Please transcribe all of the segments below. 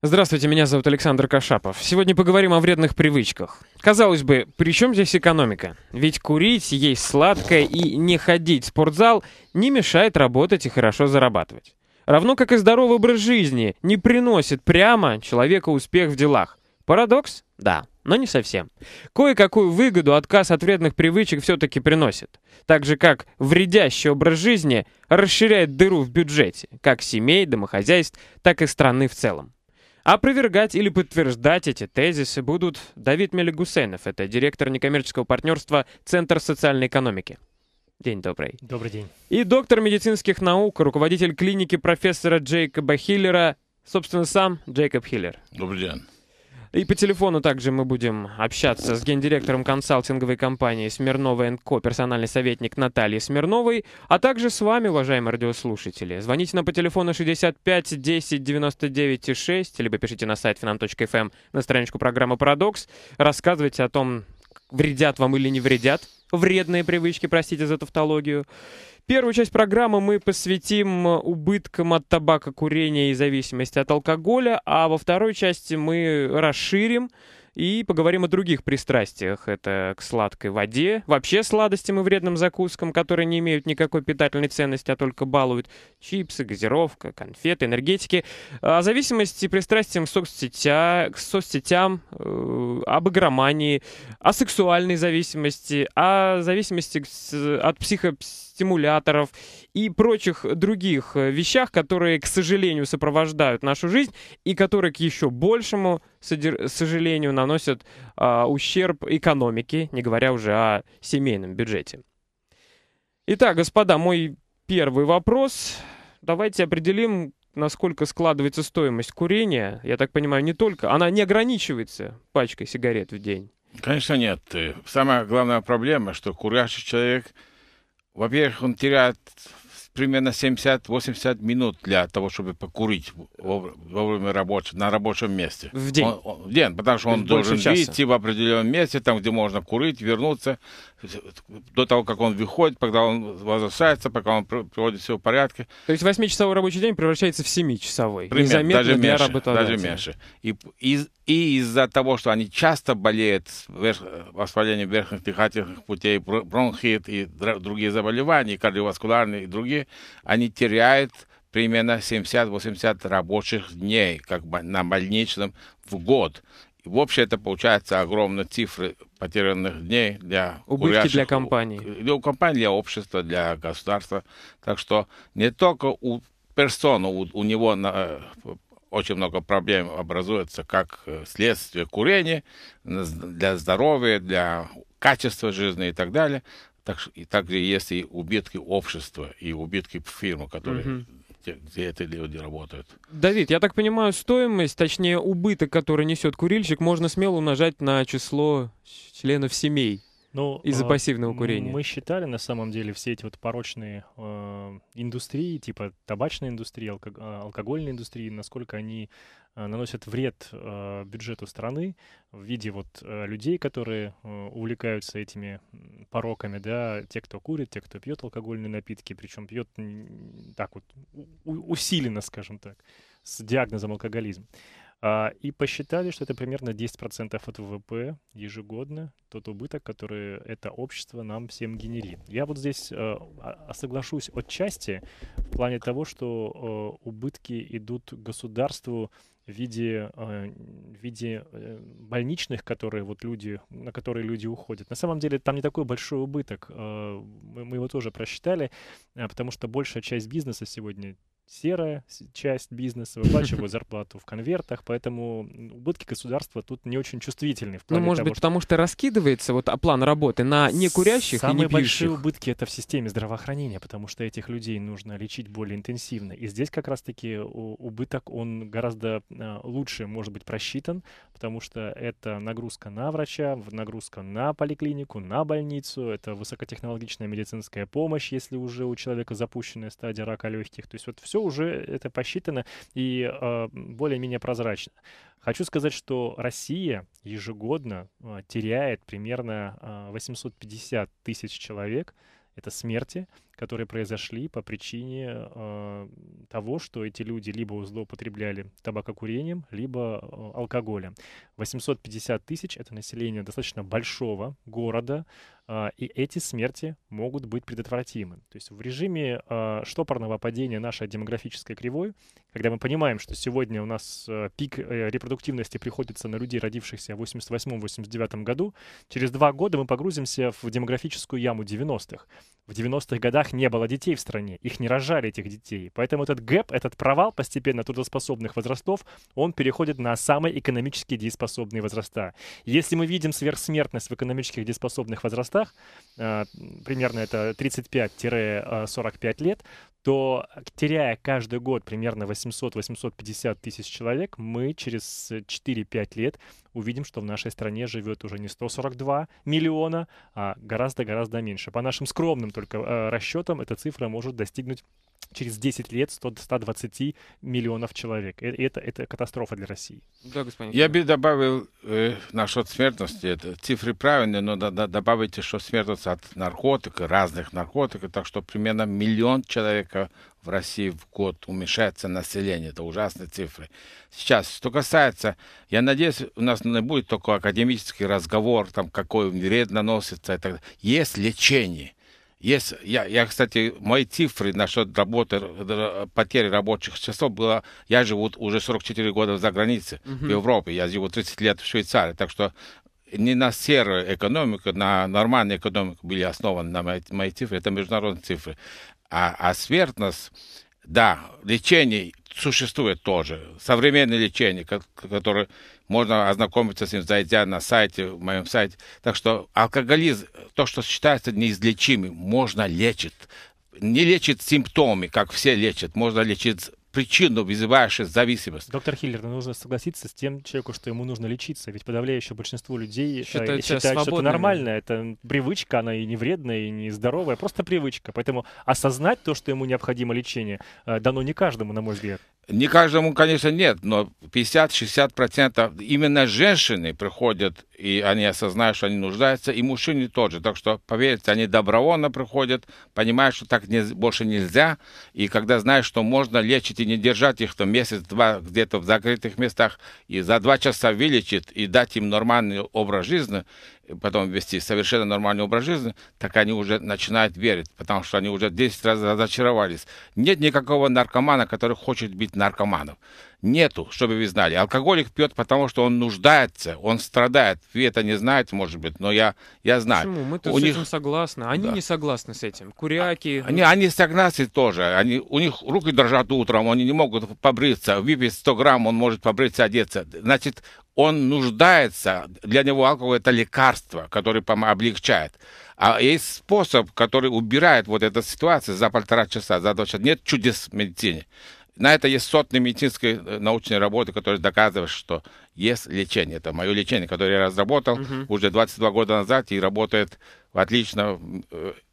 Здравствуйте, меня зовут Александр Кашапов. Сегодня поговорим о вредных привычках. Казалось бы, при чем здесь экономика? Ведь курить, есть сладкое и не ходить в спортзал не мешает работать и хорошо зарабатывать. Равно как и здоровый образ жизни не приносит прямо человека успех в делах. Парадокс? Да, но не совсем. Кое-какую выгоду отказ от вредных привычек все-таки приносит. Так же, как вредящий образ жизни расширяет дыру в бюджете, как семей, домохозяйств, так и страны в целом. Опровергать или подтверждать эти тезисы будут Давид Мелигусенов, это директор некоммерческого партнерства Центр социальной экономики. День добрый. Добрый день. И доктор медицинских наук, руководитель клиники профессора Джейкоба Хиллера, собственно, сам Джейкоб Хиллер. Добрый день. И по телефону также мы будем общаться с гендиректором консалтинговой компании «Смирнова НКО», персональный советник Натальей Смирновой, а также с вами, уважаемые радиослушатели. Звоните нам по телефону 65 10 99 6, либо пишите на сайт finam.fm эм на страничку программы «Парадокс». Рассказывайте о том, вредят вам или не вредят вредные привычки, простите за тавтологию. Первую часть программы мы посвятим убыткам от табака, курения и зависимости от алкоголя, а во второй части мы расширим и поговорим о других пристрастиях. Это к сладкой воде, вообще сладостям и вредным закускам, которые не имеют никакой питательной ценности, а только балуют. Чипсы, газировка, конфеты, энергетики. О а зависимости и пристрастиям к, соцсетя, соцсетям, э, об игромании, о сексуальной зависимости, о зависимости от психостимуляторов и прочих других э, вещах, которые, к сожалению, сопровождают нашу жизнь и которые к еще большему сожалению, наносят а, ущерб экономике, не говоря уже о семейном бюджете. Итак, господа, мой первый вопрос. Давайте определим, насколько складывается стоимость курения. Я так понимаю, не только. Она не ограничивается пачкой сигарет в день. Конечно, нет. Самая главная проблема, что курящий человек, во-первых, он теряет примерно 70-80 минут для того, чтобы покурить во, время работы на рабочем месте. В день? Он, он, в день, потому что он должен часа. идти в определенном месте, там, где можно курить, вернуться до того, как он выходит, когда он возвращается, пока он приводит все в порядке. То есть восьмичасовой рабочий день превращается в семичасовой, часовой Примерно, даже для меньше. Даже меньше. И, и, и из-за того, что они часто болеют верх, воспалением верхних дыхательных путей, бронхит и другие заболевания, и кардиоваскулярные и другие, они теряют примерно 70-80 рабочих дней как на больничном в год. И в общем это получается огромные цифры потерянных дней для убытки курящих, для компании, для компаний, для общества, для государства. Так что не только у персона у, у него на, э, очень много проблем образуется как э, следствие курения для здоровья, для качества жизни и так далее. Так, и также есть и убытки общества, и убытки фирмы, которые угу месте, где эти люди работают. Давид, я так понимаю, стоимость, точнее убыток, который несет курильщик, можно смело умножать на число членов семей. Ну, из-за э, пассивного курения. Мы считали, на самом деле, все эти вот порочные э, индустрии, типа табачной индустрии, алко- э, алкогольной индустрии, насколько они Э, наносят вред э, бюджету страны в виде вот э, людей, которые увлекаются этими пороками, да, те, кто курит, те, кто пьет алкогольные напитки, причем пьет так вот усиленно, скажем так, с диагнозом алкоголизм. А, и посчитали, что это примерно 10% от ВВП ежегодно, тот убыток, который это общество нам всем генерит. Я вот здесь соглашусь отчасти в плане того, что убытки идут государству в виде, а, в виде э, больничных, которые вот люди, на которые люди уходят. На самом деле там не такой большой убыток. А, мы, его тоже просчитали, а, потому что большая часть бизнеса сегодня серая часть бизнеса, выплачивают зарплату в конвертах, поэтому убытки государства тут не очень чувствительны. В ну, плане ну, может того, быть, что... потому что раскидывается вот а, план работы на некурящих Самые и не Самые большие убытки — это в системе здравоохранения, потому что этих людей нужно лечить более интенсивно. И здесь как раз-таки убыток, он гораздо а, лучше может быть просчитан, потому что это нагрузка на врача, нагрузка на поликлинику, на больницу, это высокотехнологичная медицинская помощь, если уже у человека запущенная стадия рака легких. То есть вот все все уже это посчитано и э, более-менее прозрачно. Хочу сказать, что Россия ежегодно э, теряет примерно э, а, 850 тысяч человек, это смерти, которые произошли по причине э, того, что эти люди либо злоупотребляли табакокурением, либо э, алкоголем. 850 тысяч — это население достаточно большого города, э, и эти смерти могут быть предотвратимы. То есть в режиме э, штопорного падения нашей демографической кривой, когда мы понимаем, что сегодня у нас э, пик э, репродуктивности приходится на людей, родившихся в 88-89 году, через два года мы погрузимся в демографическую яму 90-х в 90-х годах не было детей в стране, их не рожали, этих детей. Поэтому этот гэп, этот провал постепенно трудоспособных возрастов, он переходит на самые экономически дееспособные возраста. Если мы видим сверхсмертность в экономических дееспособных возрастах, э, примерно это 35-45 э, лет, то теряя каждый год примерно 800-850 тысяч человек, мы через 4-5 лет увидим, что в нашей стране живет уже не 142 миллиона, а гораздо-гораздо меньше. По нашим скромным только э, расчетам эта цифра может достигнуть через 10 лет 100, 120 миллионов человек. Э, и Это, это катастрофа для России. Да, господин. Я бы добавил э, насчет смертности. Это цифры правильные, но да, да, добавите, что смертность от наркотиков, разных наркотиков, так что примерно миллион человек в России в год уменьшается население. Это ужасные цифры. Сейчас, что касается, я надеюсь, у нас не будет только академический разговор, там, какой вред наносится. Это... Есть лечение есть, я, я, кстати, мои цифры насчет работы, потери рабочих часов было... Я живу уже 44 года за границей угу. в Европе, я живу 30 лет в Швейцарии, так что не на серую экономику, на нормальную экономику были основаны на мои, мои цифры, это международные цифры. А, а смертность да, лечение существует тоже. Современное лечение, которое можно ознакомиться с ним, зайдя на сайте, в моем сайте. Так что алкоголизм, то, что считается неизлечимым, можно лечить. Не лечит симптомы, как все лечат. Можно лечить причину, вызывающую зависимость. Доктор Хиллер, ну, нужно согласиться с тем человеку, что ему нужно лечиться, ведь подавляющее большинство людей э, считают, считают что это нормально, это привычка, она и не вредная, и не здоровая, а просто привычка. Поэтому осознать то, что ему необходимо лечение, э, дано не каждому, на мой взгляд. Не каждому, конечно, нет, но 50-60% именно женщины приходят, и они осознают, что они нуждаются, и мужчины тоже. Так что, поверьте, они добровольно приходят, понимают, что так не, больше нельзя, и когда знают, что можно лечить и не держать их там месяц-два где-то в закрытых местах, и за два часа вылечить и дать им нормальный образ жизни, потом вести совершенно нормальный образ жизни, так они уже начинают верить, потому что они уже 10 раз разочаровались. Нет никакого наркомана, который хочет бить наркоманов нету, чтобы вы знали. Алкоголик пьет, потому что он нуждается, он страдает. Вы это не знаете, может быть, но я, я знаю. Почему? Мы-то с них... этим согласны. Они да. не согласны с этим. Куряки... Они, а, они согласны тоже. Они, у них руки дрожат утром, они не могут побриться. Выпить 100 грамм, он может побриться, одеться. Значит, он нуждается, для него алкоголь это лекарство, которое облегчает. А есть способ, который убирает вот эту ситуацию за полтора часа, за два часа. Нет чудес в медицине. На это есть сотни медицинской э, научной работы, которые доказывают, что есть лечение. Это мое лечение, которое я разработал угу. уже 22 года назад и работает отлично.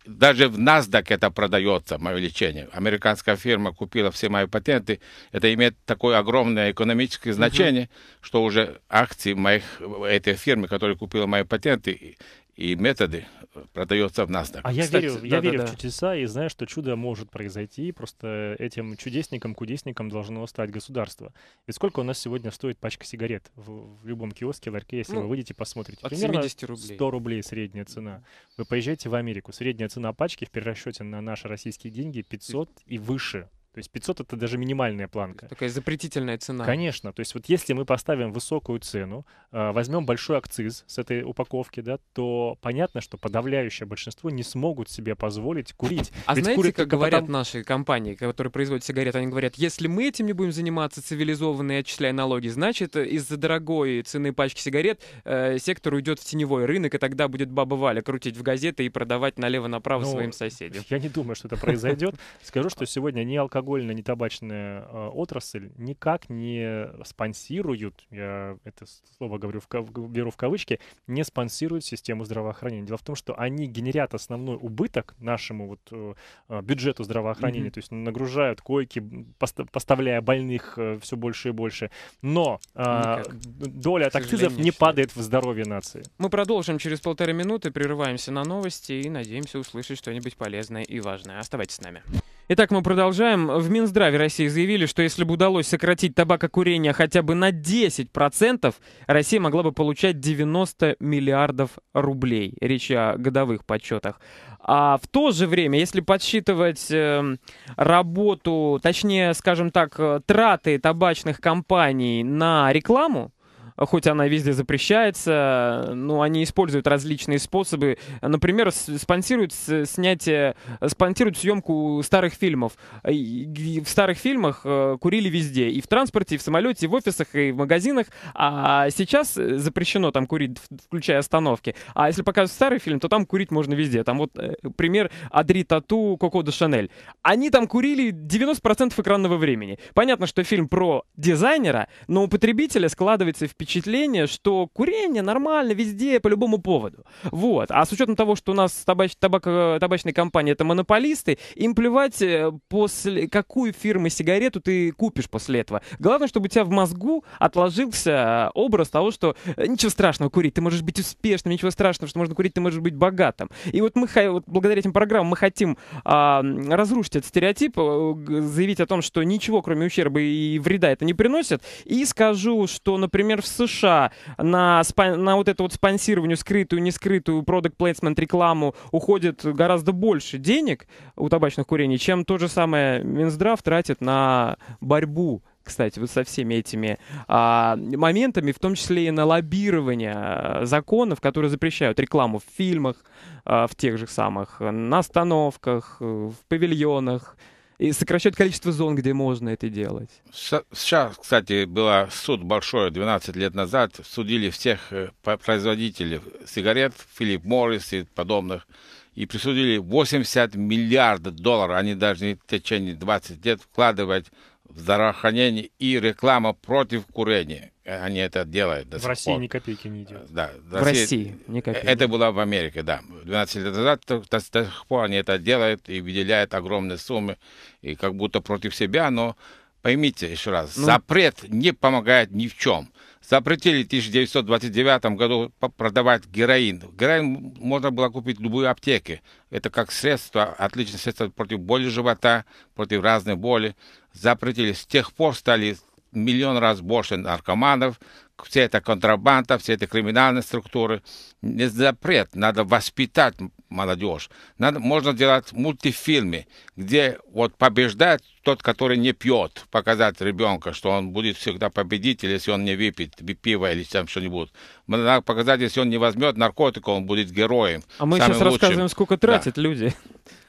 Даже в NASDAQ это продается, мое лечение. Американская фирма купила все мои патенты. Это имеет такое огромное экономическое значение, угу. что уже акции моих, этой фирмы, которая купила мои патенты, и методы э, продается в NASDAQ. А я Кстати, верю, да, я да, верю да. в чудеса и знаю, что чудо может произойти. Просто этим чудесником, кудесником должно стать государство. И сколько у нас сегодня стоит пачка сигарет в, в любом киоске, в ларьке, если ну, вы выйдете, посмотрите. От Примерно 70 рублей. 100 рублей средняя цена. Вы поезжаете в Америку. Средняя цена пачки в перерасчете на наши российские деньги 500 и выше. То есть 500 — это даже минимальная планка. Такая запретительная цена. Конечно. То есть вот если мы поставим высокую цену, а, возьмем большой акциз с этой упаковки, да, то понятно, что подавляющее большинство не смогут себе позволить курить. А Ведь знаете, курят, как говорят потом... наши компании, которые производят сигареты, они говорят, если мы этим не будем заниматься цивилизованные, и отчисляя налоги, значит, из-за дорогой цены пачки сигарет э, сектор уйдет в теневой рынок, и тогда будет баба Валя крутить в газеты и продавать налево-направо ну, своим соседям. Я не думаю, что это произойдет. Скажу, что сегодня не алкоголь алкогольная, не табачная а, отрасль никак не спонсируют, я это слово говорю в, кав, беру в кавычки, не спонсируют систему здравоохранения. Дело в том, что они генерят основной убыток нашему вот, э, а, бюджету здравоохранения, mm-hmm. то есть нагружают койки, пост, поставляя больных э, все больше и больше. Но а, никак. доля от акцизов не падает в здоровье нации. Мы продолжим через полторы минуты, прерываемся на новости и надеемся услышать что-нибудь полезное и важное. Оставайтесь с нами. Итак, мы продолжаем. В Минздраве России заявили, что если бы удалось сократить табакокурение хотя бы на 10%, Россия могла бы получать 90 миллиардов рублей. Речь о годовых подсчетах. А в то же время, если подсчитывать эм, работу, точнее, скажем так, э, траты табачных компаний на рекламу, хоть она везде запрещается, но они используют различные способы. Например, спонсируют снятие, спонсируют съемку старых фильмов. В старых фильмах э, курили везде, и в транспорте, и в самолете, и в офисах, и в магазинах. А сейчас запрещено там курить, включая остановки. А если показывать старый фильм, то там курить можно везде. Там вот э, пример Адри Тату, Коко де Шанель. Они там курили 90% экранного времени. Понятно, что фильм про дизайнера, но у потребителя складывается впечатление впечатление, что курение нормально везде, по любому поводу. Вот. А с учетом того, что у нас табач, табак, э, табачные компании это монополисты, им плевать, э, после, какую фирмы сигарету ты купишь после этого. Главное, чтобы у тебя в мозгу отложился э, образ того, что ничего страшного курить, ты можешь быть успешным, ничего страшного, что можно курить, ты можешь быть богатым. И вот мы, вот благодаря этим программам, мы хотим а, разрушить этот стереотип, заявить о том, что ничего, кроме ущерба и вреда, это не приносит. И скажу, что, например, в США на, на вот это вот спонсирование, скрытую, не скрытую, продукт плейсмент рекламу уходит гораздо больше денег у табачных курений, чем то же самое Минздрав тратит на борьбу кстати, вот со всеми этими а, моментами, в том числе и на лоббирование а, законов, которые запрещают рекламу в фильмах, а, в тех же самых, на остановках, в павильонах, и сокращать количество зон, где можно это делать. Сейчас, кстати, был суд большой, 12 лет назад, судили всех э, производителей сигарет, Филипп Моррис и подобных, и присудили 80 миллиардов долларов. Они должны в течение 20 лет вкладывать в здравоохранение и рекламу против курения. Они это делают. До в России пор. ни копейки не идет. Да, в России, России ни э, копейки. Это было в Америке, да. 12 лет назад до сих пор они это делают и выделяют огромные суммы, и как будто против себя, но поймите еще раз, ну... запрет не помогает ни в чем. Запретили в 1929 году продавать героин. Героин можно было купить в любой аптеке. Это как средство, отличное средство против боли живота, против разной боли. Запретили. С тех пор стали миллион раз больше наркоманов, все это контрабанда, все это криминальные структуры. Не запрет, надо воспитать молодежь. Надо, можно делать мультифильмы, где вот побеждает тот, который не пьет, показать ребенка, что он будет всегда победитель, если он не выпьет пиво или там что-нибудь. Надо показать, если он не возьмет наркотика, он будет героем. А мы сейчас лучшим. рассказываем, сколько тратят да. люди.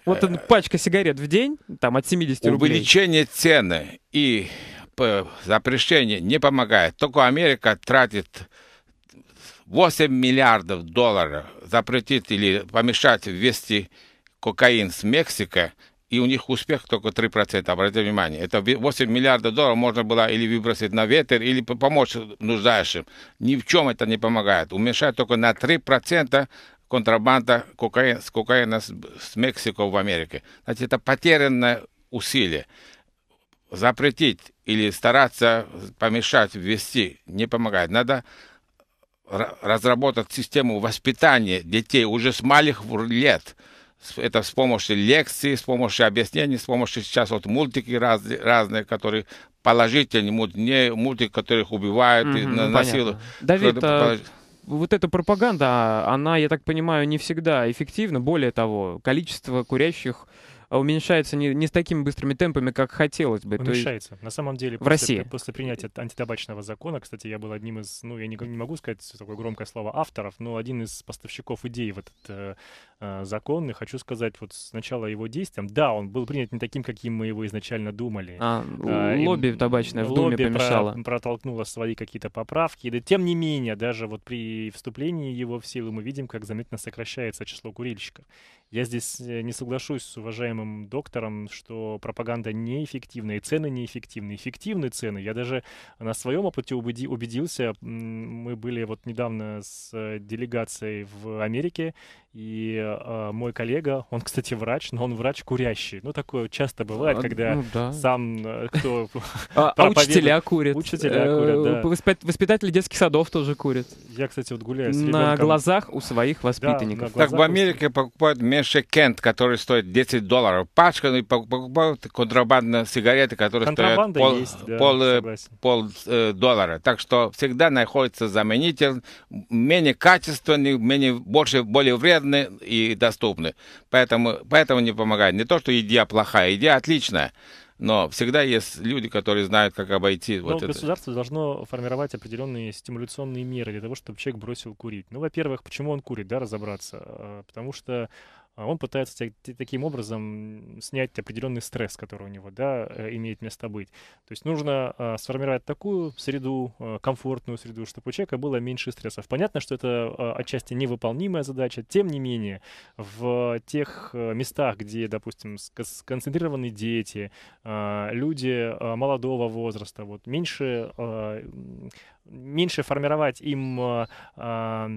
Вот э, пачка сигарет в день, там от 70 рублей. Увеличение цены и запрещение не помогает. Только Америка тратит 8 миллиардов долларов запретить или помешать ввести кокаин с Мексики, и у них успех только 3%, обратите внимание. Это 8 миллиардов долларов можно было или выбросить на ветер, или помочь нуждающим. Ни в чем это не помогает. Уменьшает только на 3% контрабанда кокаина, с кокаина с Мексико в Америке. Значит, это потерянное усилие запретить или стараться помешать ввести не помогает. Надо разработать систему воспитания детей уже с малых лет. Это с помощью лекций, с помощью объяснений, с помощью сейчас вот мультики раз, разные, которые положительные, не мультики, которых убивают mm-hmm, и ну, насилуют. Давид, а, вот эта пропаганда, она, я так понимаю, не всегда эффективна. Более того, количество курящих а уменьшается не, не с такими быстрыми темпами, как хотелось бы. Уменьшается. есть... На самом деле, в после, России. после принятия антитабачного закона, кстати, я был одним из, ну, я не, не могу сказать такое громкое слово авторов, но один из поставщиков идей в этот э, э закон, и хочу сказать, вот сначала его действием, да, он был принят не таким, каким мы его изначально думали. А, а лобби табачное в Думе помешало. Про, протолкнуло свои какие-то поправки, да тем не менее, даже вот при вступлении его в силу мы видим, как заметно сокращается число курильщиков. Я здесь э, не соглашусь с уважаемым доктором, что пропаганда неэффективна, и цены неэффективны. Эффективны цены. Я даже на своем опыте убеди, убедился. Мы были вот недавно с э, делегацией в Америке, и э, мой коллега, он, кстати, врач, но он врач курящий. Ну, такое часто бывает, а, когда ну, да. сам э, кто... А, а учителя курят. Учителя курят, Воспитатели детских садов тоже курят. Я, кстати, вот гуляю с На глазах у своих воспитанников. Так в Америке покупают раньше Кент, который стоит 10 долларов пачка, ну и покупал контрабандные сигареты, которые стоят пол, есть, да, пол, пол э, доллара. Так что всегда находится заменитель, менее качественный, менее, больше, более вредный и доступный. Поэтому, поэтому не помогает. Не то, что идея плохая, идея отличная. Но всегда есть люди, которые знают, как обойти. Но вот государство это. должно формировать определенные стимуляционные меры для того, чтобы человек бросил курить. Ну, во-первых, почему он курит, да, разобраться. А, потому что а он пытается таким образом снять определенный стресс, который у него да, э, имеет место быть. То есть нужно а, сформировать такую среду, э, комфортную среду, чтобы у человека было меньше стрессов. Понятно, что это а, отчасти невыполнимая задача, тем не менее, в тех э, местах, где, допустим, сконцентрированы дети, люди молодого возраста, вот, меньше меньше формировать им э, э,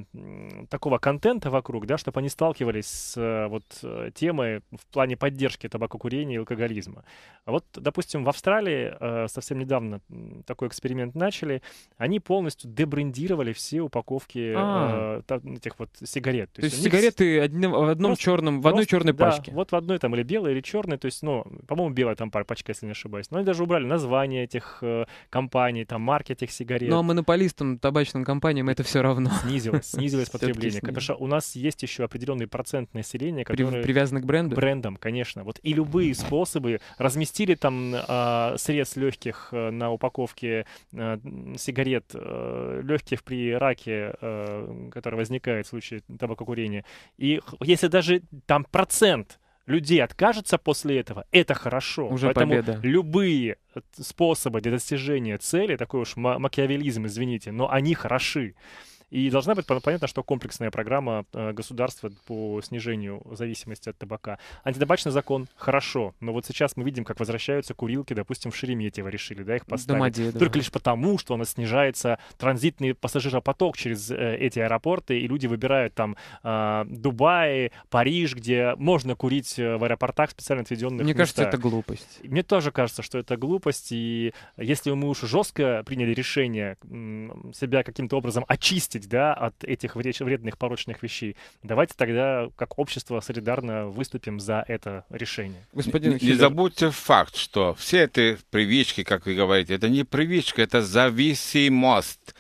такого контента вокруг, да, чтобы они сталкивались с э, вот э, темой в плане поддержки табакокурения и алкоголизма. А вот, допустим, в Австралии э, совсем недавно такой эксперимент начали, они полностью дебрендировали все упаковки э, а. этих вот сигарет. То, то есть, есть сигареты одним, в одном просто, черном, в одной просто, черной пачке. вот в одной там или белой, или черной, то есть, ну, по-моему, белая там пачка, если не ошибаюсь. Но они даже убрали название этих э, компаний, там марки этих сигарет. Ну, а мы монополистам, табачным компаниям это все равно. Снизилось, снизилось потребление. Потому что у нас есть еще определенный процент населения, который... Привязаны к бренду? Брендом, конечно. Вот и любые способы. Разместили там а, э, средств легких на упаковке э, сигарет, э, легких при раке, э, который возникает в случае табакокурения. И если даже там процент людей откажется после этого, это хорошо. Уже Поэтому победа. любые э, способы для достижения цели, такой уж макиавелизм, извините, но они хороши. И должна быть понятно, что комплексная программа э, государства по снижению зависимости от табака. Антитабачный закон хорошо, но вот сейчас мы видим, как возвращаются курилки, допустим, в Шереметьево решили, да, их поставить. Домодедово. Только лишь потому, что у нас снижается транзитный пассажиропоток через э, эти аэропорты, и люди выбирают там э, Дубай, Париж, где можно курить в аэропортах специально отведенных Мне местах. кажется, это глупость. Мне тоже кажется, что это глупость, и если мы уж жестко приняли решение себя каким-то образом очистить очистить, да, от этих вредных порочных вещей. Давайте тогда, как общество, солидарно выступим за это решение. Господин не, не забудьте факт, что все эти привычки, как вы говорите, это не привычка, это зависимость,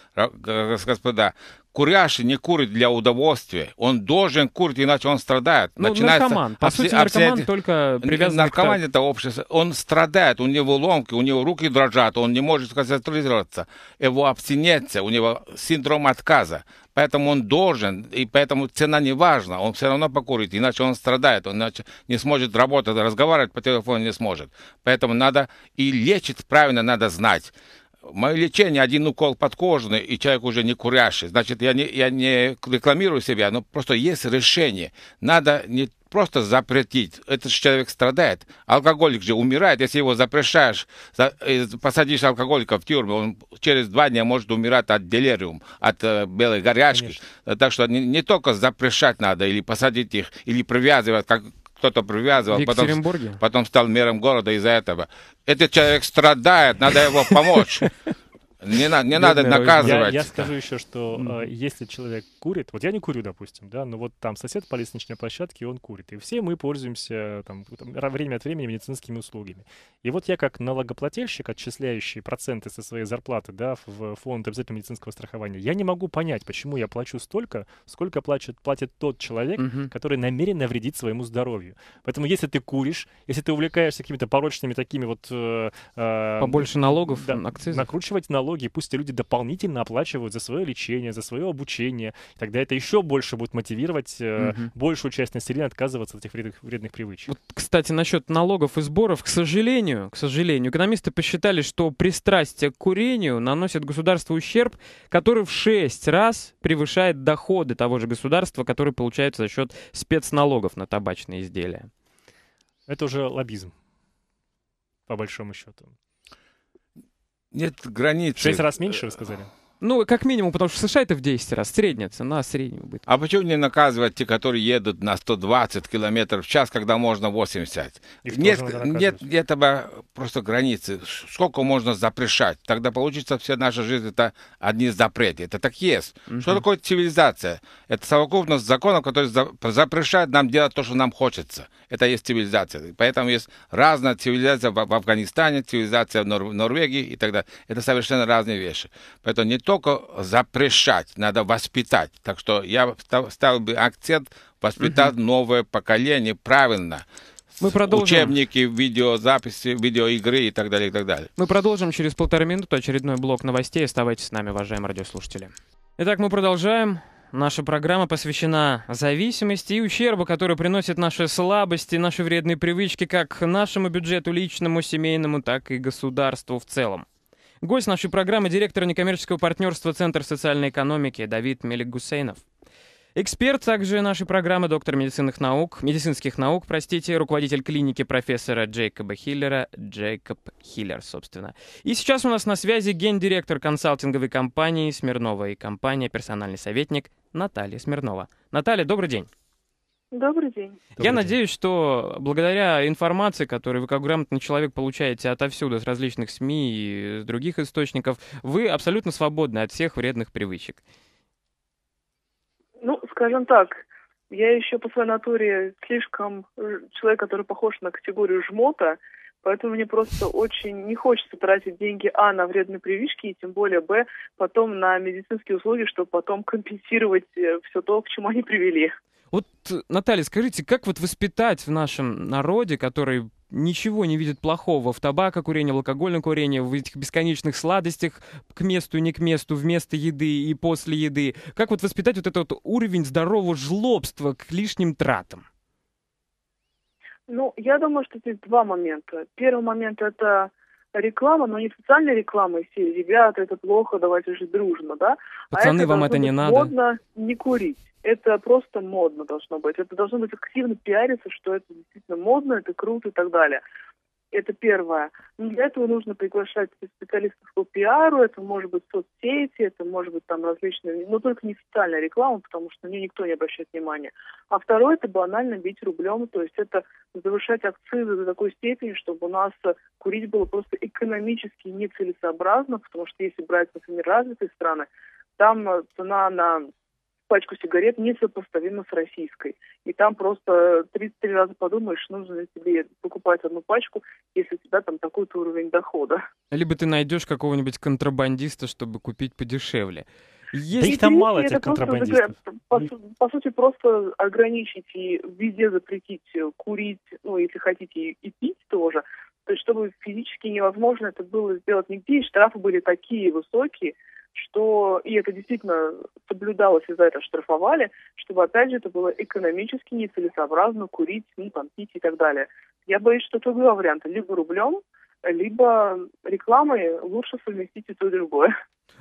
господа. Курящий не курит для удовольствия. Он должен курить, иначе он страдает. Ну, Начинается наркоман. По сути, наркоман обсед... только привязан Наркоман к... это общество. Он страдает, у него ломки, у него руки дрожат, он не может концентрироваться. Его абстиненция, у него синдром отказа. Поэтому он должен, и поэтому цена не важна. Он все равно покурит, иначе он страдает, он иначе не сможет работать, разговаривать по телефону не сможет. Поэтому надо и лечить правильно надо знать. Мое лечение один укол подкожный, и человек уже не курящий. Значит, я не, я не рекламирую себя, но просто есть решение. Надо не просто запретить. Этот человек страдает. Алкоголик же умирает. Если его запрещаешь, э, посадишь алкоголика в тюрьму, он через два дня может умирать от делириум, от э, белой горячки. Конечно. Так что не, не только запрещать надо, или посадить их, или привязывать, как кто-то привязывал. потом, потом стал мэром города из-за этого. Этот человек страдает, надо его помочь. Не, на, не надо наказывать. Я, я скажу еще, что э, если человек курит, вот я не курю, допустим, да, но вот там сосед по лестничной площадке, он курит. И все мы пользуемся там, там время от времени медицинскими услугами. И вот я как налогоплательщик, отчисляющий проценты со своей зарплаты, да, в фонд обязательного медицинского страхования, я не могу понять, почему я плачу столько, сколько плачет, платит тот человек, mm который намерен навредить своему здоровью. Поэтому если ты куришь, если ты увлекаешься какими-то порочными такими вот... Э, э, Побольше налогов, да, акцизов. Накручивать налог онкологии, пусть люди дополнительно оплачивают за свое лечение, за свое обучение. тогда это еще больше будет мотивировать угу. большую часть населения отказываться от этих вредных, вредных привычек. Вот, кстати, насчет налогов и сборов, к сожалению, к сожалению, экономисты посчитали, что пристрастие к курению наносит государству ущерб, который в 6 раз превышает доходы того же государства, которые получаются за счет спецналогов на табачные изделия. Это уже лоббизм, по большому счету. Нет границы. Шесть раз меньше, вы сказали? Ну, как минимум, потому что в США это в 10 раз. Средняя цена среднего убытка. А почему не наказывать те, которые едут на 120 км в час, когда можно 80? Их нет, нет, нет просто границы. Сколько можно запрещать? Тогда получится вся наша жизнь это одни запреты. Это так есть. Угу. Что такое цивилизация? Это совокупность законов, которые запрещают нам делать то, что нам хочется. Это есть цивилизация. Поэтому есть разная цивилизация в Афганистане, цивилизация в Норвегии и так далее. Это совершенно разные вещи. Поэтому не только запрещать, надо воспитать. Так что я ставил бы акцент воспитать угу. новое поколение правильно. Мы продолжим. Учебники, видеозаписи, видеоигры и так далее, и так далее. Мы продолжим через полторы минуты очередной блок новостей. Оставайтесь с нами, уважаемые радиослушатели. Итак, мы продолжаем. Наша программа посвящена зависимости и ущербу, который приносит наши слабости, наши вредные привычки как нашему бюджету личному, семейному, так и государству в целом. Гость нашей программы — директор некоммерческого партнерства Центр социальной экономики Давид Мелик-Гусейнов. Эксперт также нашей программы, доктор медицинских наук, медицинских наук, простите, руководитель клиники профессора Джейкоба Хиллера, Джейкоб Хиллер, собственно. И сейчас у нас на связи гендиректор консалтинговой компании Смирнова и компания, персональный советник Наталья Смирнова. Наталья, добрый день. Добрый день. Добрый Я день. надеюсь, что благодаря информации, которую вы как грамотный человек получаете отовсюду, с различных СМИ и с других источников, вы абсолютно свободны от всех вредных привычек. Ну, скажем так, я еще по своей натуре слишком э, человек, который похож на категорию жмота, поэтому мне просто очень не хочется тратить деньги, а, на вредные привычки, и тем более, б, потом на медицинские услуги, чтобы потом компенсировать э, все то, к чему они привели. Вот, Наталья, скажите, как вот воспитать в нашем народе, который ничего не видит плохого в табакокурении, в алкогольном курении, в этих бесконечных сладостях к месту, и не к месту, вместо еды и после еды. Как вот воспитать вот этот вот уровень здорового жлобства к лишним тратам? Ну, я думаю, что здесь два момента. Первый момент – это реклама, но не социальной реклама. все, ребята, это плохо, давайте жить дружно, да? А Пацаны, а это вам это не надо. Модно не курить. Это просто модно должно быть. Это должно быть активно пиариться, что это действительно модно, это круто и так далее. Это первое. Но для этого нужно приглашать специалистов по пиару, это может быть соцсети, это может быть там различные, но только не социальная реклама, потому что на нее никто не обращает внимания. А второе, это банально бить рублем, то есть это завышать акцизы до такой степени, чтобы у нас курить было просто экономически нецелесообразно, потому что если брать, например, развитые страны, там цена на пачку сигарет несопоставима с российской. И там просто 33 раза подумаешь, нужно ли тебе покупать одну пачку, если у тебя там такой уровень дохода. Либо ты найдешь какого-нибудь контрабандиста, чтобы купить подешевле. Есть... Да их там мало, этих контрабандистов. По, по сути, просто ограничить и везде запретить курить, ну, если хотите, и пить тоже – то есть, чтобы физически невозможно это было сделать нигде, и штрафы были такие высокие, что, и это действительно соблюдалось, и за это штрафовали, чтобы, опять же, это было экономически нецелесообразно курить, ну, там, пить и так далее. Я боюсь, что другой вариант. Либо рублем, либо рекламой лучше совместить и то, и другое.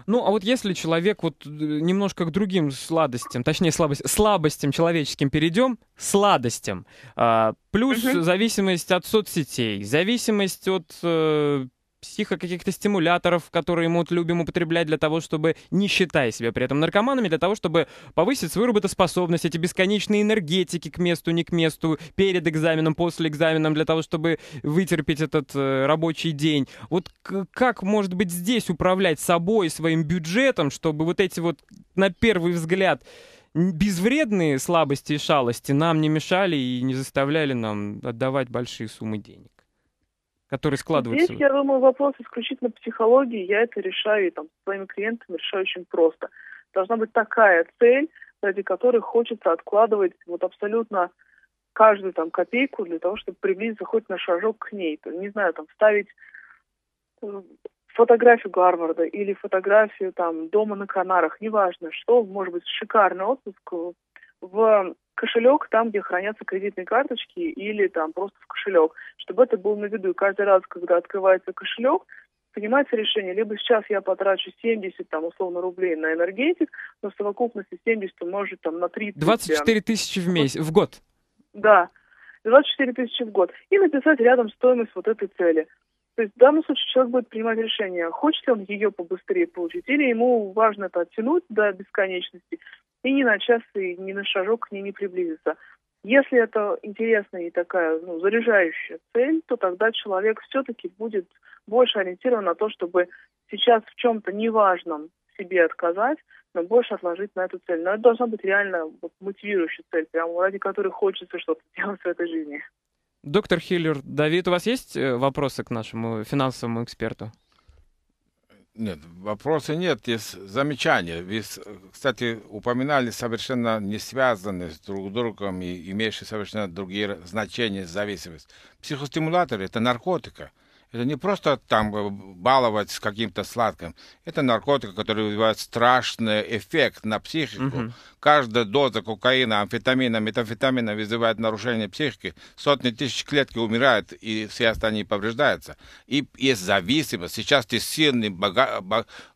Ну, а вот если человек вот э, немножко к другим сладостям, точнее слабость, слабостям человеческим перейдем, сладостям, а, плюс угу. зависимость от соцсетей, зависимость от э, психо каких-то стимуляторов, которые мы вот любим употреблять для того, чтобы, не считая себя при этом наркоманами, для того, чтобы повысить свою работоспособность, эти бесконечные энергетики к месту, не к месту, перед экзаменом, после экзаменом, для того, чтобы вытерпеть этот э, рабочий день. Вот как, может быть, здесь управлять собой, своим бюджетом, чтобы вот эти вот, на первый взгляд, безвредные слабости и шалости нам не мешали и не заставляли нам отдавать большие суммы денег? которые складываются? Здесь, я думаю, вопрос исключительно психологии. Я это решаю и там с своими клиентами решаю очень просто. Должна быть такая цель, ради которой хочется откладывать вот абсолютно каждую там копейку для того, чтобы приблизиться хоть на шажок к ней. То, не знаю, там вставить э, фотографию Гарварда или фотографию там дома на Канарах, неважно, что, может быть, шикарный отпуск э, в кошелек там, где хранятся кредитные карточки, или там просто в кошелек, чтобы это было на виду. И каждый раз, когда открывается кошелек, принимается решение, либо сейчас я потрачу 70, там, условно, рублей на энергетик, но в совокупности 70 может там на 30. 24 тысячи в месяц, в год. Да, 24 тысячи в год. И написать рядом стоимость вот этой цели. То есть в данном случае человек будет принимать решение, хочет ли он ее побыстрее получить, или ему важно это оттянуть до бесконечности, и ни на час, и ни на шажок к ней не приблизиться. Если это интересная и такая ну, заряжающая цель, то тогда человек все-таки будет больше ориентирован на то, чтобы сейчас в чем-то неважном себе отказать, но больше отложить на эту цель. Но это должна быть реально вот, мотивирующая цель, прямо ради которой хочется что-то делать в этой жизни. Доктор Хиллер, Давид, у вас есть э, вопросы к нашему финансовому эксперту? Нет, вопроса нет, есть замечания. Вы, кстати, упоминали совершенно не связанные с друг другом и имеющие совершенно другие значения зависимость. Психостимулятор – это наркотика – это не просто там э, баловать с каким-то сладким. Это наркотик, который вызывает страшный эффект на психику. Угу. Каждая доза кокаина, амфетамина, метамфетамина вызывает нарушение психики. Сотни тысяч клетки умирают, и все остальные повреждаются. И есть зависимость. Сейчас ты сильный, бога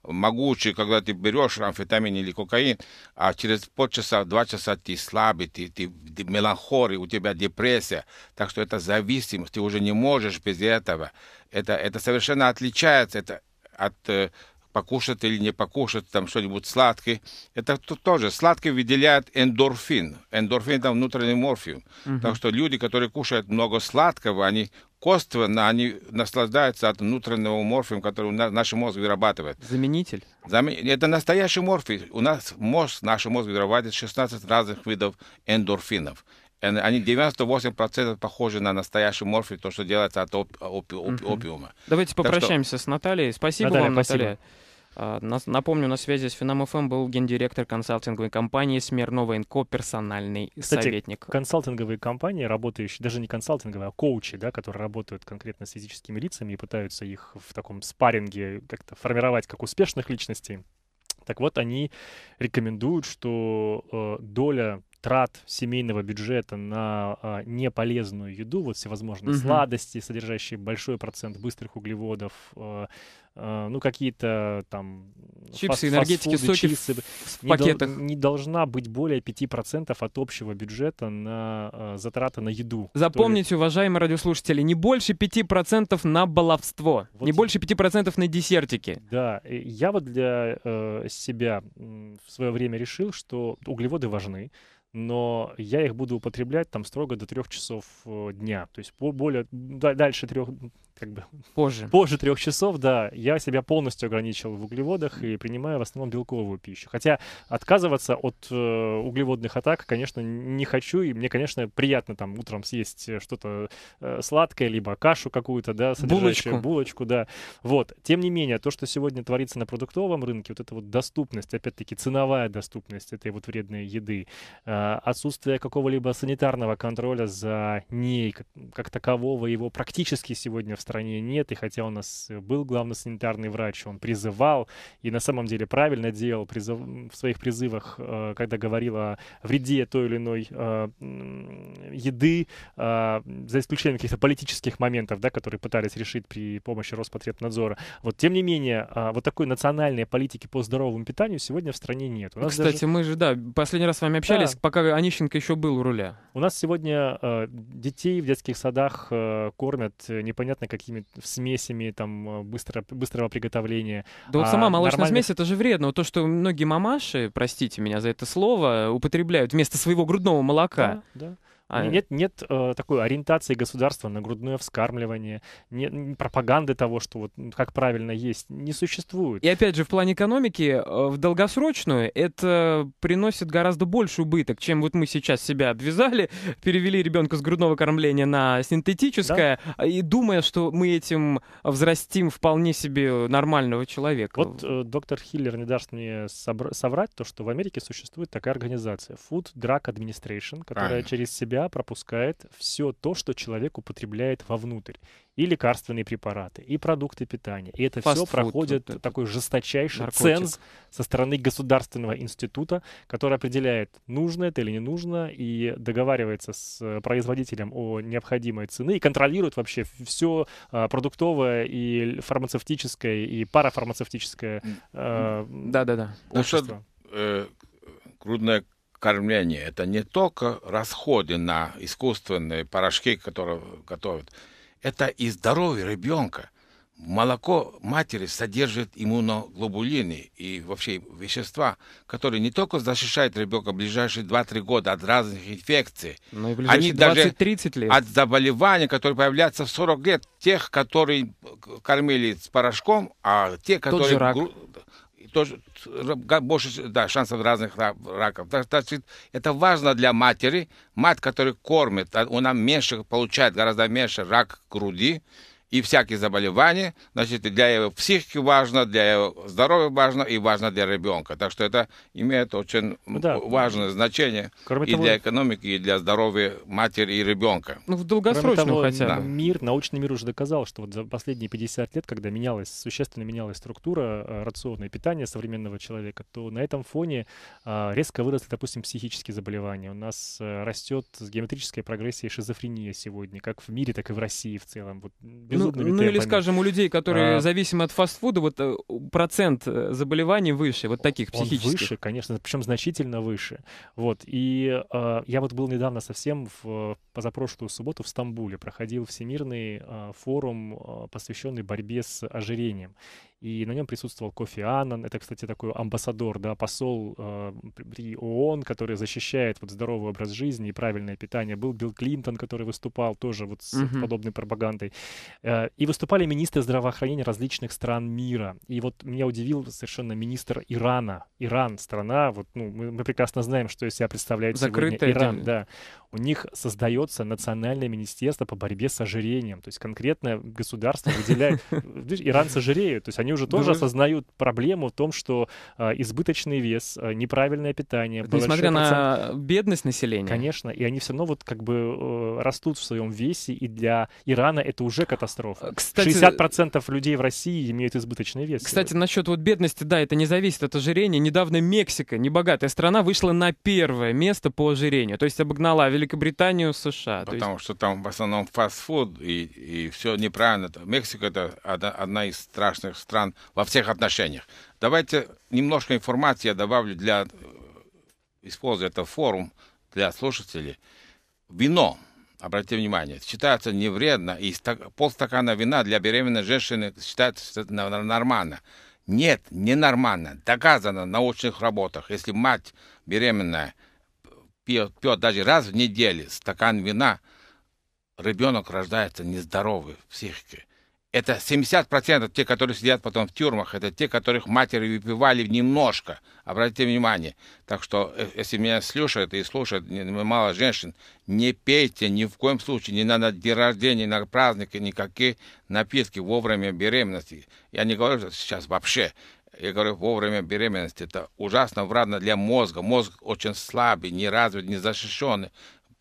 могучий, когда ты берешь амфетамин или кокаин, а через полчаса, два часа ты слабый, ты, ты, ты меланхолий, у тебя депрессия. Так что это зависимость, ты уже не можешь без этого. Это, это совершенно отличается это от э, покушать или не покушать, там что-нибудь сладкое. Это тоже. Сладкое выделяет эндорфин. Эндорфин – это внутренний морфин. Угу. Так что люди, которые кушают много сладкого, они косвенно они наслаждаются от внутреннего морфия, который наш мозг вырабатывает. Заменитель? Зам... Это настоящий морфий. У нас мозг, наш мозг вырабатывает 16 разных видов эндорфинов. Они 98% похожи на настоящий морфий, то, что делается от оп- оп- оп- опиума. Давайте попрощаемся так что... с Натальей. Спасибо Наталья, вам, Наталья. А, напомню, на связи с Фином ФМ эм был гендиректор консалтинговой компании Смирнова Инко, персональный Кстати, советник. консалтинговые компании, работающие, даже не консалтинговые, а коучи, да, которые работают конкретно с физическими лицами и пытаются их в таком спарринге как-то формировать как успешных личностей. Так вот, они рекомендуют, что э, доля трат семейного бюджета на а, неполезную еду, вот всевозможные угу. сладости, содержащие большой процент быстрых углеводов, а, Э, ну, какие-то там... Чипсы, энергетики, соки чипсы, в не пакетах. Дол- не должна быть более 5% от общего бюджета на э, затраты на еду. Запомните, ли... уважаемые радиослушатели, не больше 5% на баловство, вот. не больше 5% на десертики. Да, я вот для э, себя в свое время решил, что углеводы важны, но я их буду употреблять там строго до трех часов э, дня. То есть более, дальше трех как бы позже. позже трех часов, да, я себя полностью ограничил в углеводах и принимаю в основном белковую пищу. Хотя отказываться от э, углеводных атак, конечно, не хочу, и мне, конечно, приятно там утром съесть э, что-то э, сладкое, либо кашу какую-то, да, содержащую булочку. булочку, да. Вот, тем не менее, то, что сегодня творится на продуктовом рынке, вот эта вот доступность, опять-таки ценовая доступность этой вот вредной еды, э, отсутствие какого-либо санитарного контроля за ней как, как такового, его практически сегодня в стране стране нет, и хотя у нас э, был главный санитарный врач, он призывал, и на самом деле правильно делал призыв, в своих призывах, э, когда говорил о вреде той или иной э, еды, за исключением каких-то политических моментов, да, которые пытались решить при помощи Роспотребнадзора. Вот, тем не менее, а, вот такой национальной политики по здоровому питанию сегодня в стране нет. У нас Кстати, даже... мы же, да, последний раз с вами общались, да. пока Онищенко еще был у руля. У нас сегодня детей в детских садах кормят непонятно какими-то смесями там э, быстро, быстрого приготовления. Да вот а сама молочная нормальных... смесь, это же вредно. то, что многие мамаши, простите меня за это слово, употребляют вместо своего грудного молока. Да, да. А, нет, нет э, такой ориентации государства на грудное вскармливание, нет пропаганды того, что вот как правильно есть, не существует. И опять же, в плане экономики, э, в долгосрочную это приносит гораздо больше убыток, чем вот мы сейчас себя обвязали, перевели ребенка с грудного кормления на синтетическое, да? и думая, что мы этим взрастим вполне себе нормального человека. Вот э, доктор Хиллер не даст мне собрать, соврать то, что в Америке существует такая организация Food Drug Administration, которая Правильно. через себя себя пропускает все то, что человек употребляет вовнутрь. И лекарственные препараты, и продукты питания. И это Fast все food, проходит вот такой жесточайший наркотик. ценз со стороны государственного института, который определяет, нужно это или не нужно, и договаривается с э, производителем о необходимой цены, и контролирует вообще все э, продуктовое и фармацевтическое, и парафармацевтическое э, Да-да-да. Общество. Ну, что э, грудная кормления. Это не только расходы на искусственные порошки, которые готовят. Это и здоровье ребенка. Молоко матери содержит иммуноглобулины и вообще вещества, которые не только защищают ребенка в ближайшие 2-3 года от разных инфекций, но и они даже лет. от заболеваний, которые появляются в 40 лет, тех, которые кормили с порошком, а те, которые... Тот же рак тоже больше да, шансов разных раков. Значит, это важно для матери. Мать, которая кормит, а, она меньше получает, гораздо меньше рак груди и всякие заболевания, значит, для его психики важно, для его здоровья важно и важно для ребенка. Так что это имеет очень ну да. важное значение Кроме и того, для экономики, и для здоровья матери и ребенка. Ну, в долгосрочном того, хотя Да. Мир, научный мир уже доказал, что вот за последние 50 лет, когда менялась, существенно менялась структура э, рационное питание современного человека, то на этом фоне а, резко выросли, допустим, психические заболевания. У нас э, растет с геометрической прогрессией шизофрения сегодня, как в мире, так и в России в целом. Вот, беззубными. Ну, ну или, скажем, у людей, которые а... зависимы от фастфуда, вот э, процент э, заболеваний выше, вот таких он психических. выше, конечно, причем значительно выше. Вот, и э, я вот был недавно совсем в э, позапрошлую субботу в Стамбуле, проходил всемирный э, форум, э, а, посвященный борьбе с ожирением и на нем присутствовал Кофи Аннан. Это, кстати, такой амбассадор, да, посол э, при ООН, который защищает вот здоровый образ жизни и правильное питание. Был Билл Клинтон, который выступал тоже вот с uh-huh. подобной пропагандой. Э, и выступали министры здравоохранения различных стран мира. И вот меня удивил совершенно министр Ирана. Иран — страна, вот, ну, мы, мы прекрасно знаем, что из себя представляет Закрытая сегодня Иран. Деле. Да. У них создается национальное министерство по борьбе с ожирением. То есть конкретное государство выделяет... Иранцы жиреют, то есть они они уже тоже да. осознают проблему в том, что э, избыточный вес, э, неправильное питание. Несмотря процент... на бедность населения. Конечно, и они все равно вот как бы э, растут в своем весе, и для Ирана это уже катастрофа. Кстати, 60% людей в России имеют избыточный вес. Кстати, насчет вот бедности, да, это не зависит от ожирения. Недавно Мексика, небогатая страна, вышла на первое место по ожирению, то есть обогнала Великобританию, США. Потому есть... что там в основном фастфуд и, и все неправильно. Мексика это одна из страшных стран стран во всех отношениях. Давайте немножко информации я добавлю для, э, используя этот форум для слушателей. Вино, обратите внимание, считается невредно, и полстакана вина для беременной женщины считается нормально. Нет, не нормально. Доказано в научных работах. Если мать беременная пьет, пьет даже раз в неделю стакан вина, ребенок рождается нездоровый в психике. Это 70% те, которые сидят потом в тюрьмах, это те, которых матери выпивали немножко. Обратите внимание. Так что, э, если меня слушают и слушают мало женщин, не пейте ни в коем случае, не надо день рождения, на праздники, никакие напитки вовремя беременности. Я не говорю сейчас вообще. Я говорю, вовремя беременности это ужасно вредно для мозга. Мозг очень слабый, не развит, не защищенный.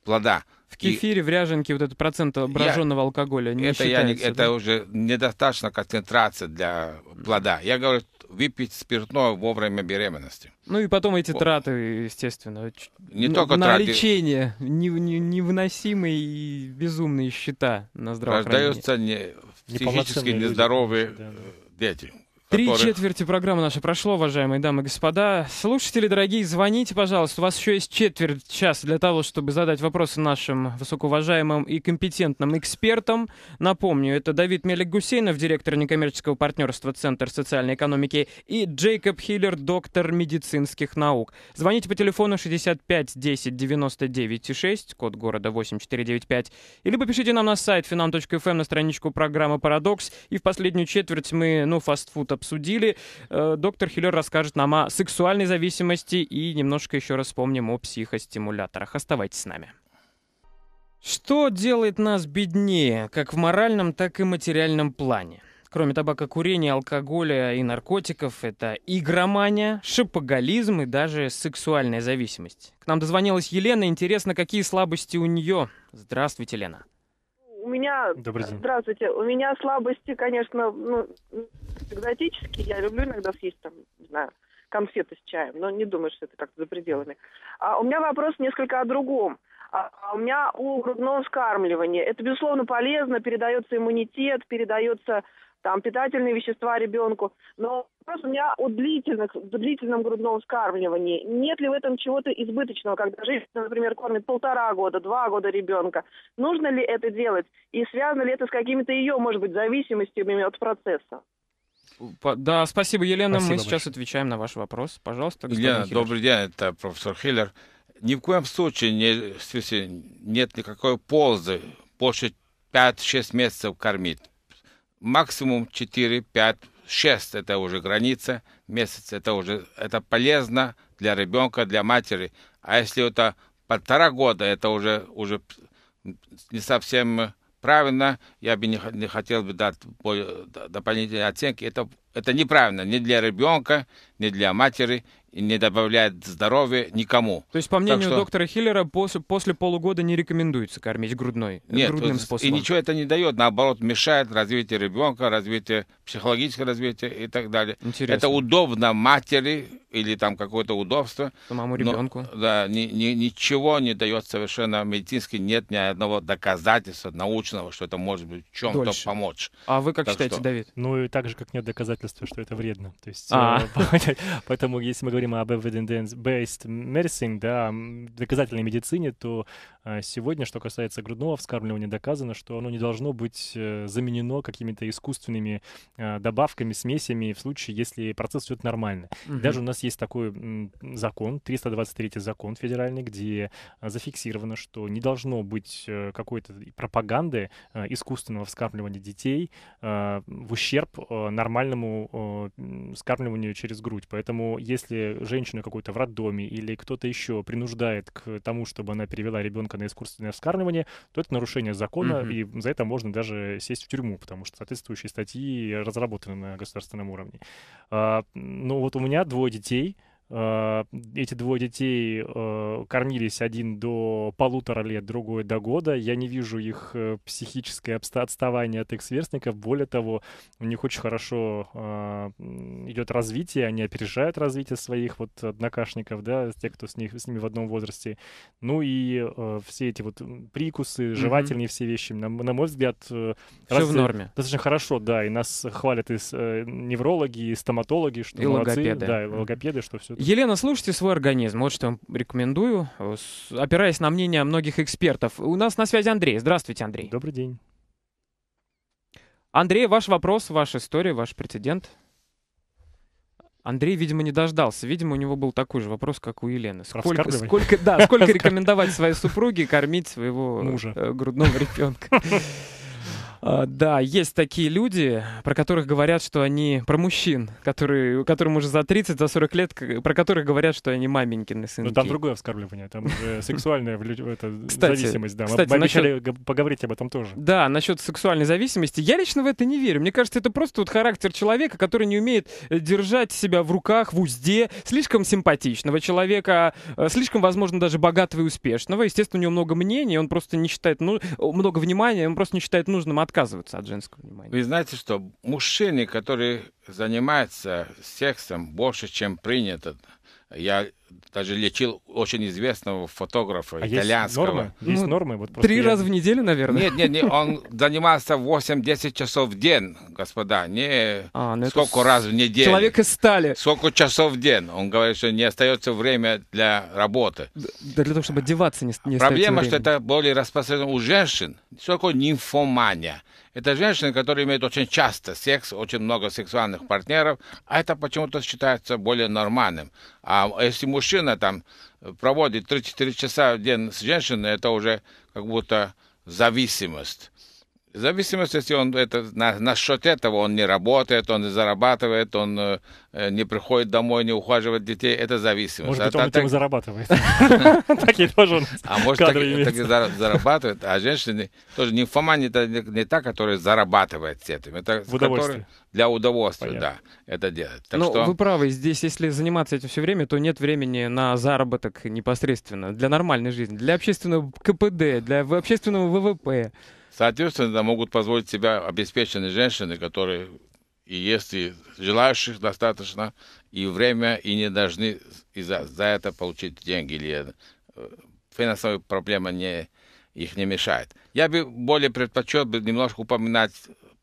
Плода. В кефире, и... в ряженке вот этот процент броженного я... алкоголя не это считается. Я не... Да? Это уже недостаточно концентрация для плода. Я говорю, выпить спиртное вовремя беременности. Ну и потом эти траты, естественно. Не на, только на траты. лечение, не, невыносимые и безумные счета на здравоохранение. Рождаются не, физически нездоровые люди, да. дети. Три который... четверти программы наша прошло, уважаемые дамы и господа. Слушатели, дорогие, звоните, пожалуйста. У вас еще есть четверть часа для того, чтобы задать вопросы нашим высокоуважаемым и компетентным экспертам. Напомню, это Давид Мелик-Гусейнов, директор некоммерческого партнерства Центр социальной экономики, и Джейкоб Хиллер, доктор медицинских наук. Звоните по телефону 65 10 99 и 6, код города 8495, или пишите нам на сайт finam.fm эм на страничку программы «Парадокс», и в последнюю четверть мы, ну, фастфуд обсудили. Э, доктор Хиллер расскажет нам о сексуальной зависимости и немножко еще раз вспомним о психостимуляторах. Оставайтесь с нами. Что делает нас беднее, как в моральном, так и материальном плане? Кроме табакокурения, алкоголя и наркотиков, это игромания, шопоголизм и даже сексуальная зависимость. К нам дозвонилась Елена, интересно, какие слабости у нее. Здравствуйте, Лена у меня... Добрый день. Здравствуйте. У меня слабости, конечно, ну, экзотические. Я люблю иногда съесть там, не знаю, конфеты с чаем, но не думаю, что это как-то за пределами. А у меня вопрос несколько о другом. А, а у меня у грудного вскармливания Это, безусловно, полезно, передается иммунитет, передается там питательные вещества ребенку. Но вопрос у меня о длительных, длительном грудном вскармливании. Нет ли в этом чего-то избыточного, когда женщина, например, кормит полтора года, два года ребенка? Нужно ли это делать? И связано ли это с какими-то ее, может быть, зависимостями от процесса? Да, спасибо, Елена. Спасибо Мы большое. сейчас отвечаем на ваш вопрос. Пожалуйста, Елена, добрый день, это профессор Хиллер. Ни в коем случае не, в смысле, нет никакой пользы больше 5-6 месяцев кормить максимум 4, 5, 6 – это уже граница, месяц – это уже это полезно для ребенка, для матери. А если это полтора года, это уже, уже не совсем правильно, я бы не, не хотел бы дать дополнительные оценки. Это, это неправильно ни для ребенка, ни для матери, не добавляет здоровья никому. То есть, по мнению что... доктора Хиллера, после, после полугода не рекомендуется кормить грудной, э, Нет, грудным вот, способом. И ничего это не дает, наоборот, мешает развитию ребенка, развитию, психологическое развитие и так далее. Интересно. Это удобно матери, или там какое-то удобство. Самому ребенку. Но, да, ни, ни, ничего не дает совершенно медицински, нет ни одного доказательства научного, что это может быть в чем-то помочь. А вы как так считаете, что? Давид? Ну и так же, как нет доказательства, что это вредно. То есть, а. э, поэтому, если мы говорим об evidence-based medicine, да, доказательной медицине, то э, сегодня, что касается грудного вскармливания, доказано, что оно не должно быть э, заменено какими-то искусственными добавками, смесями в случае, если процесс идет нормально. Даже у нас есть такой закон, 323 закон федеральный, где а, зафиксировано, что не должно быть э, какой-то пропаганды э, искусственного вскармливания детей э, в ущерб нормальному вскармливанию через грудь. Поэтому если женщина какой то в роддоме или кто-то еще принуждает к тому, чтобы она перевела ребенка на искусственное вскармливание, то это нарушение закона, угу. и за это можно даже сесть в тюрьму, потому что соответствующие статьи разработаны на государственном уровне. А, Но ну вот у меня двое детей, qualité Э, эти двое детей э, кормились один до полутора лет, другой до года. Я не вижу их э, психическое отставание от их сверстников. Более того, у них очень хорошо идет развитие, они опережают развитие своих вот однокашников, да, тех, кто с, них, с ними в одном возрасте. Ну и все эти вот прикусы, жевательные mm-hmm. все вещи, на, на мой взгляд, все в норме. достаточно хорошо, да, и нас хвалят и неврологи, и стоматологи, что и молодцы, логопеды. да, и логопеды, что все Елена, слушайте свой организм. Вот что я вам рекомендую, э, опираясь на мнение многих экспертов. У нас на связи Андрей. Здравствуйте, Андрей. Добрый день. Андрей, ваш вопрос, ваша история, ваш прецедент. Андрей, видимо, не дождался. Видимо, у него был такой же вопрос, как у Елены. Сколько, сколько, да, сколько рекомендовать своей супруге кормить своего мужа э, грудного ребенка? А, да, есть такие люди, про которых говорят, что они... Про мужчин, которые, которым уже за 30, за 40 лет, про которых говорят, что они маменькины ну, сынки. Ну, там другое оскорбление, там уже сексуальная это, зависимость. Да. Кстати, Мы обещали поговорить об этом тоже. Да, насчет сексуальной зависимости. Я лично в это не верю. Мне кажется, это просто вот характер человека, который не умеет э, держать себя в руках, в узде, слишком симпатичного человека, э, слишком, возможно, даже богатого и успешного. Естественно, у него много мнений, он просто не считает... Ну, много внимания, он просто не считает нужным от а отказываются от женского внимания. Вы знаете, что мужчины, которые занимаются сексом больше, чем принято, я даже лечил очень известного фотографа а итальянского. Ну, есть нормы? Есть ну, нормы? Вот три я... раза в неделю, наверное? Нет, нет, нет, он занимался 8-10 часов в день, господа, не а, ну сколько это... раз в неделю. Человек из стали. Сколько часов в день. Он говорит, что не остается время для работы. Да для того, чтобы деваться не, не Проблема, что это более распространено у женщин. Сколько нимфомания? Это женщины, которые имеют очень часто секс, очень много сексуальных партнеров, а это почему-то считается более нормальным. А если муж мужчина там э, проводит 3-4 часа в день с женщиной, это уже как будто зависимость. В зависимости, если он это, на, насчет этого он не работает, он не зарабатывает, он э, э, не приходит домой, не ухаживает детей, это зависимость. Может а быть, он а, этим так... зарабатывает. Такие тоже А может, так и зарабатывает. А женщины тоже не это не та, которая зарабатывает с этим. Это для удовольствия, да, это делает. Ну, вы правы, здесь, если заниматься этим все время, то нет времени на заработок непосредственно, для нормальной жизни, для общественного КПД, для общественного ВВП. Соответственно, могут позволить себя обеспеченные женщины, которые и если желающих достаточно, и время, и не должны за, за это получить деньги. Или э, финансовая проблема не, их не мешает. Я бы более предпочел бы немножко упоминать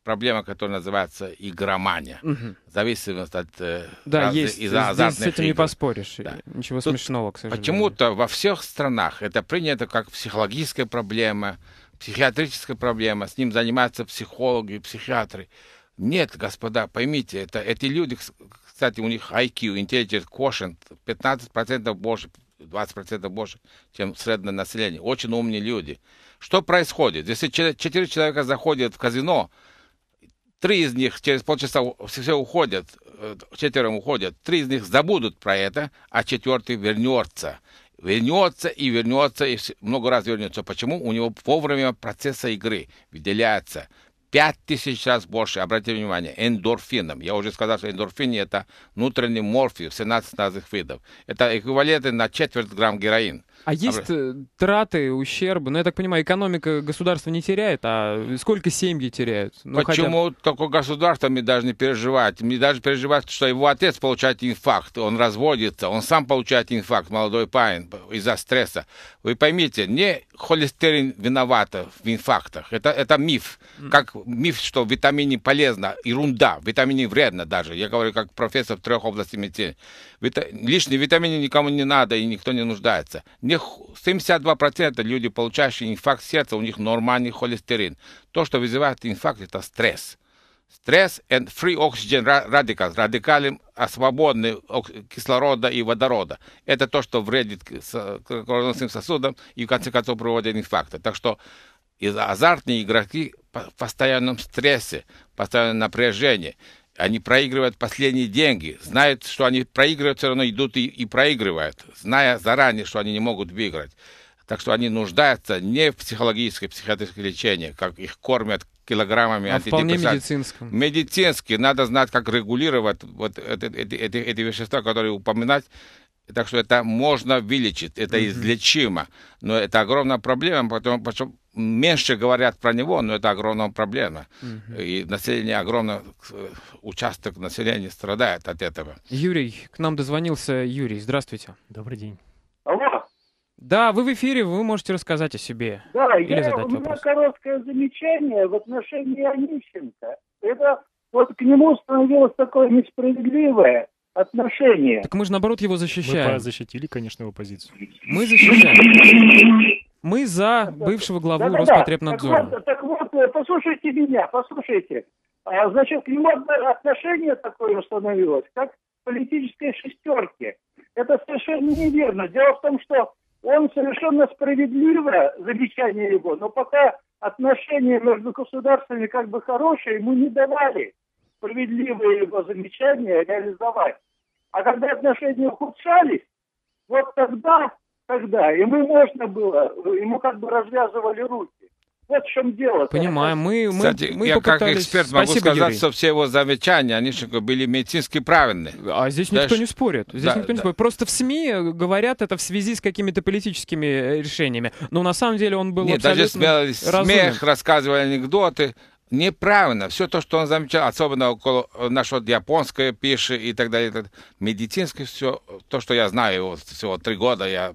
проблема, которая называется игромания. Угу. Зависимость от э, да, раз, есть. из азартных Здесь с этим игр. не поспоришь. Да. Ничего Тут смешного, к сожалению. Почему-то во всех странах это принято как психологическая проблема – психиатрическая проблема, с ним занимаются психологи, психиатры. Нет, господа, поймите, это эти люди, кстати, у них IQ, intelligent quotient, 15% больше, 20% больше, чем среднее население. Очень умные люди. Что происходит? Если четыре человека заходят в казино, три из них через полчаса все уходят, э, четвером уходят, три из них забудут про это, а четвертый вернется вернется и вернется, и много раз вернется. Почему? У него вовремя процесса игры выделяется пять тысяч раз больше, обратите внимание, эндорфином. Я уже сказал, что эндорфин – это внутренний морфий 17 разных видов. Это эквиваленты на четверть грамм героин. А есть э, траты, ущербы? Ну, я так понимаю, экономика государства не теряет, а сколько семьи теряют? Ну, Почему хотя... такое государство мне даже не переживать? Мне даже переживать, что его отец получает инфаркт, он разводится, он сам получает инфаркт, молодой парень, из-за стресса. Вы поймите, не холестерин виноват в инфарктах. Это, это миф. Как миф, что витамины полезно, ерунда, витамины вредно даже. Я говорю как профессор в трех областей медицины. Вита... Лишние витамины никому не надо и никто не нуждается. Не... 72% людей, получающих инфаркт сердца, у них нормальный холестерин. То, что вызывает инфаркт, это стресс. Стресс and free oxygen radicals, радикалин а свободный кислорода и водорода. Это то, что вредит кровеносным сосудам и в конце концов приводит к инфаркту. Так что из азартные игроки в постоянном стрессе, постоянном напряжении. Они проигрывают последние деньги, знают, что они проигрывают, все равно идут и, и проигрывают, зная заранее, что они не могут выиграть. Так что они нуждаются не в психологической, психиатрическом лечении, как их кормят килограммами а антидепрессантов. вполне медицинском. Медицинский. Надо знать, как регулировать вот эти, эти, эти вещества, которые упоминать. Так что это можно вылечить, это mm-hmm. излечимо. Но это огромная проблема, потому, потому меньше говорят про него, но это огромная проблема. Угу. И население, огромный э, участок населения страдает от этого. Юрий, к нам дозвонился Юрий. Здравствуйте. Добрый день. Алло. Да, вы в эфире, вы можете рассказать о себе. Да, или я, задать у меня вопрос. короткое замечание в отношении Онищенко. Это вот к нему становилось такое несправедливое отношения. Так мы же, наоборот, его защищаем. Мы защитили, конечно, его позицию. Мы защищаем. Мы за бывшего главу да, да, Роспотребнадзора. Так, вот, так вот, э, послушайте меня, послушайте. А, значит, к нему отношение такое установилось, как политической шестерке. Это совершенно неверно. Дело в том, что он совершенно справедливо, замечание его, но пока отношения между государствами как бы хорошие, ему не давали справедливые его замечания реализовать. А когда отношения ухудшались, вот тогда, тогда ему можно было, ему как бы развязывали руки. Вот в чем дело. -то. Понимаю, мы, мы, Кстати, мы я попытались... как эксперт могу Спасибо, сказать, Юрий. что все его замечания, они были медицински правильны. А здесь Даже... никто не спорит. Здесь да, никто да. не спорит. Просто в СМИ говорят это в связи с какими-то политическими э, решениями. Но на самом деле он был Нет, абсолютно даже смеялись, разумен. рассказывали анекдоты, неправильно. Все то, что он замечал, особенно около э, насчет японской пиши и так далее. Медицинское все, то, что я знаю, вот всего три года я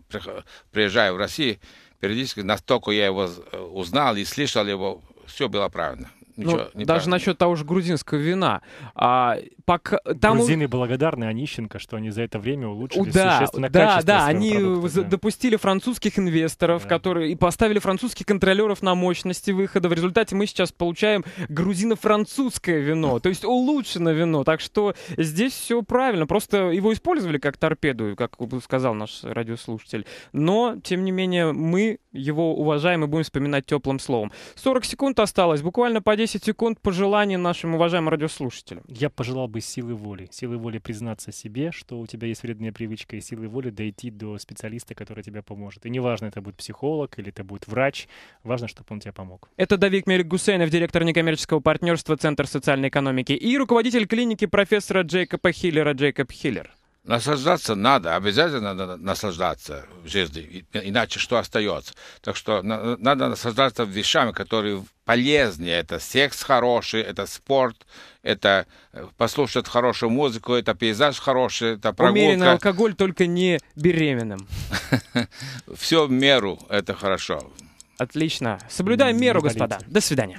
приезжаю в Россию, периодически настолько я его э, узнал и слышал его, все было правильно ну, даже насчет того же грузинского вина. А, пока, там... Грузины благодарны а Онищенко, что они за это время улучшили да, существенно да, качество Да, они продукта, да. допустили французских инвесторов, да. которые и поставили французских контролеров на мощности выхода. В результате мы сейчас получаем грузино-французское вино, то есть улучшено вино. Так что здесь все правильно. Просто его использовали как торпеду, как сказал наш радиослушатель. Но, тем не менее, мы его уважаем и будем вспоминать теплым словом. 40 секунд осталось, буквально по 10 10 секунд пожеланий нашим уважаемым радиослушателям. Я пожелал бы силы воли. Силы воли признаться себе, что у тебя есть вредная привычка, и силы воли дойти до специалиста, который тебе поможет. И неважно, это будет психолог или это будет врач, важно, чтобы он тебе помог. Это Давид Мерик Гусейнов, директор некоммерческого партнерства Центр социальной экономики и руководитель клиники профессора Джейкоба Хиллера Джейкоб Хиллер. Наслаждаться надо, обязательно надо наслаждаться жизнью, иначе что остается? Так что надо наслаждаться вещами, которые полезнее. Это секс хороший, это спорт, это э, послушать хорошую музыку, это пейзаж хороший, это прогулка. Умеренный алкоголь, только не беременным. Все в меру, это хорошо. Отлично. Соблюдаем меру, господа. До свидания.